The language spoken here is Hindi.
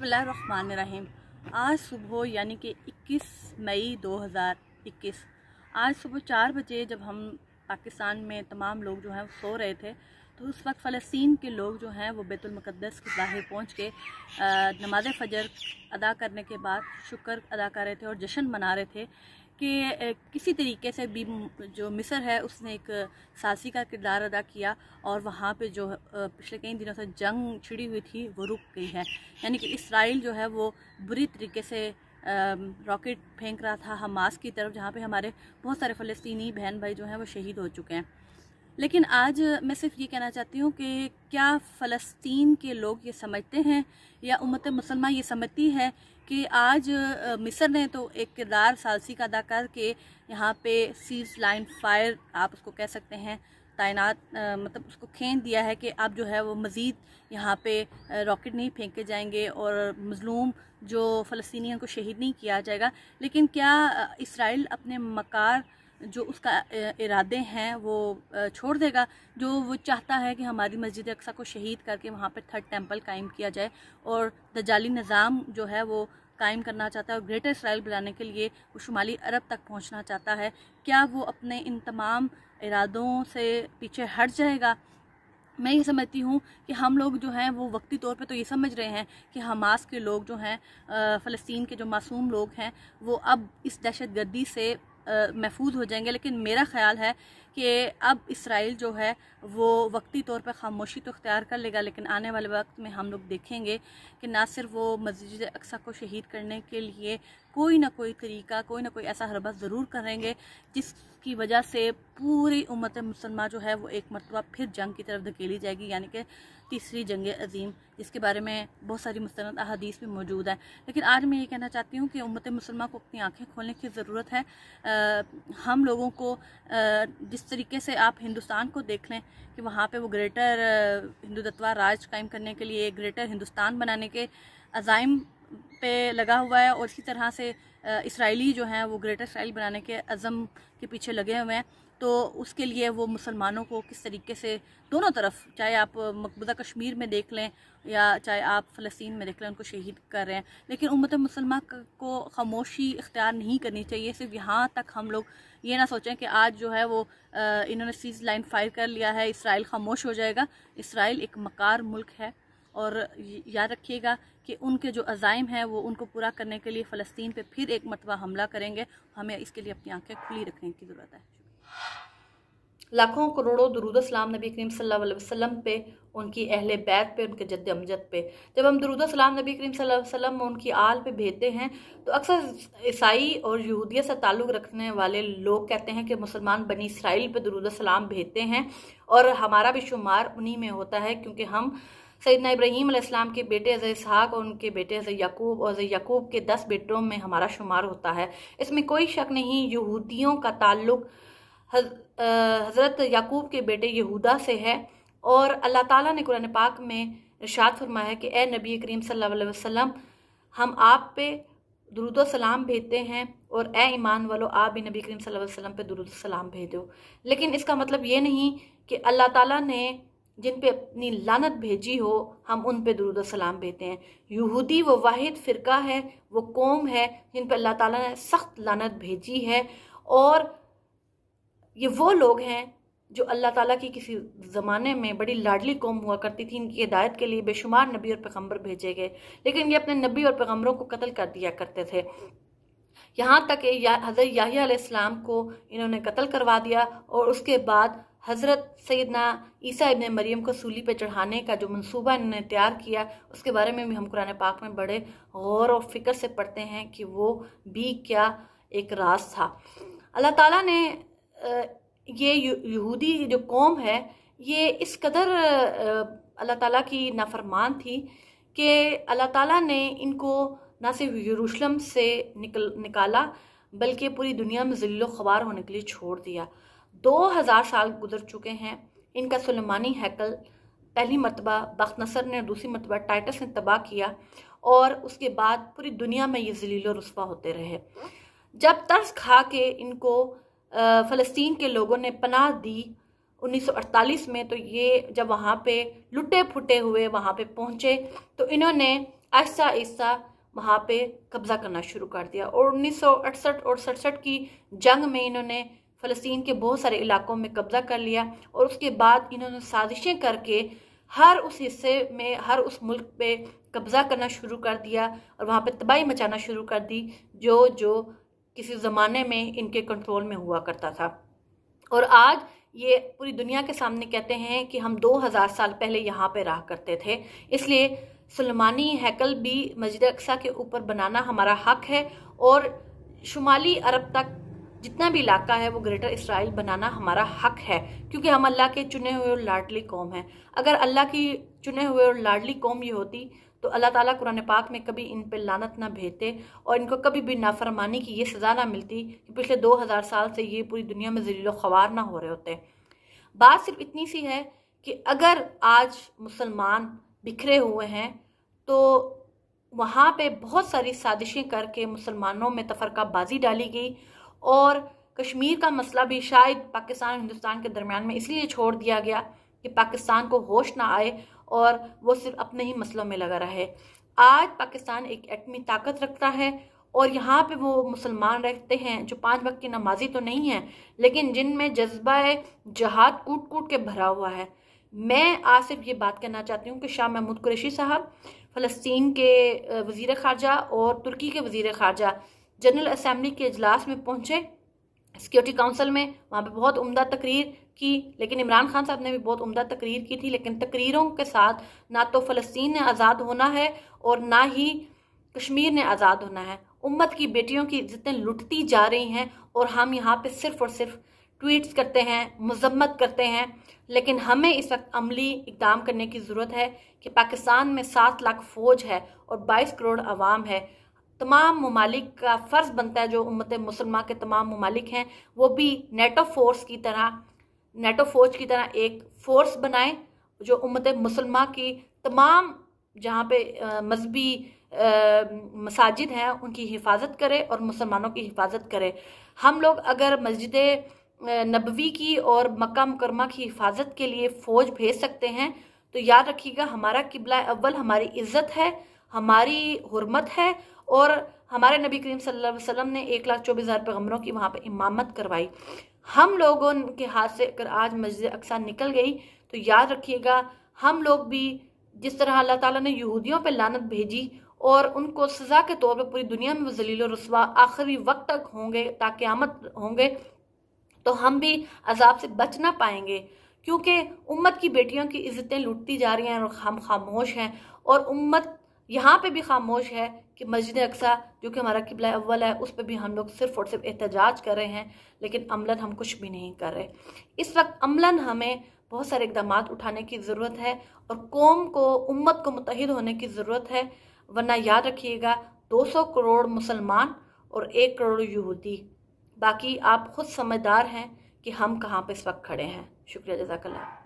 बसमीम आज सुबह यानी कि 21 मई 2021 आज सुबह चार बजे जब हम पाकिस्तान में तमाम लोग जो हैं वो सो रहे थे तो उस वक्त फ़लस्तीन के लोग जो हैं वो बैतुलमक़दस के बाहर पहुँच के नमाज फ़जर अदा करने के बाद शुक्र अदा कर रहे थे और जश्न मना रहे थे कि किसी तरीके से भी जो मिसर है उसने एक सासी का किरदार अदा किया और वहाँ पे जो पिछले कई दिनों से जंग छिड़ी हुई थी वो रुक गई है यानी कि इसराइल जो है वो बुरी तरीके से रॉकेट फेंक रहा था हमास की तरफ जहाँ पे हमारे बहुत सारे फ़लस्तनी बहन भाई जो हैं वो शहीद हो चुके हैं लेकिन आज मैं सिर्फ ये कहना चाहती हूँ कि क्या फ़लस्तीन के लोग ये समझते हैं या उम्मत मुसलमान ये समझती है कि आज मिस्र ने तो एक किरदार सालसी का अदा करके यहाँ पे सीज लाइन फायर आप उसको कह सकते हैं तैनात मतलब उसको खेन दिया है कि अब जो है वो मज़ीद यहाँ पे रॉकेट नहीं फेंके जाएंगे और मजलूम जो फ़लस्तियों को शहीद नहीं किया जाएगा लेकिन क्या इसराइल अपने मकार जो उसका इरादे हैं वो छोड़ देगा जो वो चाहता है कि हमारी मस्जिद अक्सा को शहीद करके वहाँ पर थर्ड टेम्पल कायम किया जाए और दजाली निज़ाम जो है वो कायम करना चाहता है और ग्रेटर इसराइल बनाने के लिए वो शुमाली अरब तक पहुँचना चाहता है क्या वो अपने इन तमाम इरादों से पीछे हट जाएगा मैं ये समझती हूँ कि हम लोग जो हैं वो वक्ती तौर पे तो ये समझ रहे हैं कि हमास के लोग जो हैं फ़लस्तीन के जो मासूम लोग हैं वो अब इस दहशत गर्दी से महफूज हो जाएंगे लेकिन मेरा ख्याल है कि अब इसराइल जो है वो वक्ती तौर पर खामोशी तो अख्तियार कर लेगा लेकिन आने वाले वक्त में हम लोग देखेंगे कि ना सिर्फ वो मस्जिद अक्सा को शहीद करने के लिए कोई ना कोई तरीका कोई ना कोई ऐसा हरबा ज़रूर करेंगे जिसकी वजह से पूरी उम्मत मुसलमान जो है वो एक मरतबा फिर जंग की तरफ धकेली जाएगी यानी कि तीसरी जंग अजीम जिसके बारे में बहुत सारी मुस्ंद अदीस भी मौजूद है लेकिन आज मैं ये कहना चाहती हूँ कि उम्मत मुसलमान को अपनी आँखें खोलने की ज़रूरत है आ, हम लोगों को आ, जिस तरीके से आप हिंदुस्तान को देख लें कि वहाँ पे वो ग्रेटर हिंदुत्वा राज कायम करने के लिए ग्रेटर हिंदुस्तान बनाने के अजाइम पे लगा हुआ है और इसी तरह से इसराइली जो हैं वो ग्रेटर इसराइल बनाने के अज़म के पीछे लगे हुए हैं तो उसके लिए वो मुसलमानों को किस तरीके से दोनों तरफ चाहे आप मकबूदा कश्मीर में देख लें या चाहे आप फ़लस्तीन में देख लें उनको शहीद कर रहे हैं लेकिन उम्मत मुसलमान को खामोशी इख्तियार नहीं करनी चाहिए सिर्फ यहाँ तक हम लोग ये ना सोचें कि आज जो है वो इन्होंने सीज लाइन फायर कर लिया है इसराइल खामोश हो जाएगा इसराइल एक मकार मुल्क है और याद रखिएगा कि उनके जो अज़ाइम हैं वो उनको पूरा करने के लिए फ़लस्तीन पे फिर एक मरतबा हमला करेंगे हमें इसके लिए अपनी आंखें खुली रखने की ज़रूरत है लाखों करोड़ों दरूद सलाम नबी करीम सल वसम पे उनकी अहल बैत पे उनके जद अमजद पे जब हम दरुद सलाम नबी करीम वसल्लम उनकी आल पे भेजते हैं तो अक्सर ईसाई और यहूदियत से ताल्लुक़ रखने वाले लोग कहते हैं कि मुसलमान बनी इसराइल पे दरुद सलाम भेजते हैं और हमारा भी शुमार उन्हीं में होता है क्योंकि हम सैदना इब्राहीम अलैहिस्सलाम के बेटे अज़र इसहाक और उनके बेटे अज़र यकूब और अज़र यकूब के दस बेटों में हमारा शुमार होता है इसमें कोई शक नहीं यहूदियों का ताल्लुक़ हज़रत याकूब के बेटे यहूदा से है और अल्लाह ताला ने कुरान पाक में इरशाद फरमाया कि ए नबी करीम सल्लल्लाहु अलैहि वसल्लम हम आप पे दरुद सलाम भेजते हैं और ए ईमान वालों आप भी नबी करीम सल्लल्लाहु अलैहि वसल्लम पे दरुद सलाम भेज दो लेकिन इसका मतलब ये नहीं कि अल्लाह ताला ने जिन पे अपनी लानत भेजी हो हम उन पे दरुद सलाम भेजते हैं यहूदी वो वाहिद फ़िरका है वो कौम है जिन पर अल्लाह ताला ने सख्त लानत भेजी है और ये वो लोग हैं जो अल्लाह ताला की किसी ज़माने में बड़ी लाडली कौम हुआ करती थी इनकी हिदायत के लिए बेशुमार नबी और पैगम्बर भेजे गए लेकिन ये अपने नबी और पैगम्बरों को कत्ल कर दिया करते थे यहाँ तक कि हज़रत याहियाम को इन्होंने कत्ल करवा दिया और उसके बाद हज़रत सैदना ईसा इबन मरियम को सूली पर चढ़ाने का जो मनसूबा इन्होंने तैयार किया उसके बारे में भी हम कुरान पाक में बड़े गौर और फिक्र से पढ़ते हैं कि वो भी क्या एक राज था अल्लाह ताला ने ये यहूदी जो कौम है ये इस कदर अल्लाह ताला की नाफरमान थी कि अल्लाह ताला ने इनको ना सिर्फ यरूशलम से निकल निकाला बल्कि पूरी दुनिया में ज़िल्लो ख़बार होने के लिए छोड़ दिया दो हज़ार साल गुजर चुके हैं इनका सलमानी हैकल पहली मरतबा बख्त नसर ने दूसरी मरतबा टाइटस ने तबाह किया और उसके बाद पूरी दुनिया में ये जलीलो रसवा होते रहे जब तर्स खा के इनको फ़लस्तीन के लोगों ने पनाह दी 1948 में तो ये जब वहाँ पे लुटे फुटे हुए वहाँ पे पहुँचे तो इन्होंने आहिस्ता आहिस्ता वहाँ पे कब्ज़ा करना शुरू कर दिया और उन्नीस और सड़सठ की जंग में इन्होंने फ़लस्तीन के बहुत सारे इलाकों में कब्ज़ा कर लिया और उसके बाद इन्होंने साजिशें करके हर उस हिस्से में हर उस मुल्क पे कब्ज़ा करना शुरू कर दिया और वहाँ पे तबाही मचाना शुरू कर दी जो जो किसी ज़माने में इनके कंट्रोल में हुआ करता था और आज ये पूरी दुनिया के सामने कहते हैं कि हम 2000 साल पहले यहाँ पे रहा करते थे इसलिए सलमानी हैकल भी मस्जिद अक्सा के ऊपर बनाना हमारा हक है और शुमाली अरब तक जितना भी इलाका है वो ग्रेटर इसराइल बनाना हमारा हक है क्योंकि हम अल्लाह के चुने हुए और लाडली कौम हैं अगर अल्लाह की चुने हुए और लाडली कौम ये होती तो अल्लाह ताला कुरान पाक में कभी इन पर लानत ना भेजते और इनको कभी भी नाफरमानी की ये सज़ा ना मिलती कि पिछले दो हज़ार साल से ये पूरी दुनिया में जलील ख़वार ना हो रहे होते बात सिर्फ इतनी सी है कि अगर आज मुसलमान बिखरे हुए हैं तो वहाँ पे बहुत सारी साजिशें करके मुसलमानों में तफरकाबाजी डाली गई और कश्मीर का मसला भी शायद पाकिस्तान और हिंदुस्तान के दरमियान में इसलिए छोड़ दिया गया कि पाकिस्तान को होश ना आए और वो सिर्फ अपने ही मसलों में लगा रहे आज पाकिस्तान एक एटमी ताकत रखता है और यहाँ पे वो मुसलमान रहते हैं जो पांच वक्त की नमाजी तो नहीं है लेकिन जिनमें जज्बा जहाद कूट कूट के भरा हुआ है मैं आज सिर्फ ये बात करना चाहती हूँ कि शाह महमूद कुरेशी साहब फ़लस्तीन के वज़ी ख़ारजा और तुर्की के वज़ी ख़ारजा जनरल असम्बली के अजलास में पहुंचे सिक्योरिटी काउंसिल में वहाँ पे बहुत उम्दा तकरीर की लेकिन इमरान खान साहब ने भी बहुत उम्दा तकरीर की थी लेकिन तकरीरों के साथ ना तो फ़लस्तीन ने आज़ाद होना है और ना ही कश्मीर ने आज़ाद होना है उम्मत की बेटियों की इज्जतें लुटती जा रही हैं और हम यहाँ पे सिर्फ और सिर्फ ट्वीट्स करते हैं मजम्मत करते हैं लेकिन हमें इस वक्त अमली इकदाम करने की ज़रूरत है कि पाकिस्तान में सात लाख फ़ौज है और बाईस करोड़ आवाम है तमाम ममालिक का फ़र्ज़ बनता है जो उम्मत मुसलमान के तमाम ममालिक हैं वो भी नेटो फोर्स की तरह नेटो फौज की तरह एक फ़ोर्स बनाएं जो उम्मत मुसलमान की तमाम जहाँ पे मजहबी मसाजिद हैं उनकी हिफाजत करे और मुसलमानों की हिफाजत करे हम लोग अगर मस्जिद नबवी की और मक्का मुकरमा की हिफाजत के लिए फ़ौज भेज सकते हैं तो याद रखिएगा हमारा किबला अव्वल हमारी इज़्ज़त है हमारी हरमत है और हमारे नबी करीम सल्लल्लाहु अलैहि वसल्लम ने एक लाख चौबीस हज़ार पैगम्बरों की वहाँ पे इमामत करवाई हम लोगों के हाथ से अगर आज मस्जिद अक्सा निकल गई तो याद रखिएगा हम लोग भी जिस तरह अल्लाह ताला ने यहूदियों पर लानत भेजी और उनको सज़ा के तौर पर पूरी दुनिया में वो जलील रसवा आखिरी वक्त तक होंगे ताकि आमद होंगे तो हम भी अजाब से बच ना पाएंगे क्योंकि उम्मत की बेटियों की इज्जतें लुटती जा रही हैं और हम खामोश हैं और उम्मत यहाँ पे भी खामोश है कि मस्जिद अक्सा जो कि हमारा किबला अव्वल है उस पर भी हम लोग सिर्फ और सिर्फ एहतजाज कर रहे हैं लेकिन अमलन हम कुछ भी नहीं कर रहे इस वक्त अमलन हमें बहुत सारे इकदाम उठाने की ज़रूरत है और कौम को उम्मत को मुतहद होने की ज़रूरत है वरना याद रखिएगा 200 करोड़ मुसलमान और एक करोड़ यहूदी बाकी आप खुद समझदार हैं कि हम कहाँ पर इस वक्त खड़े हैं शुक्रिया जजाकल्ला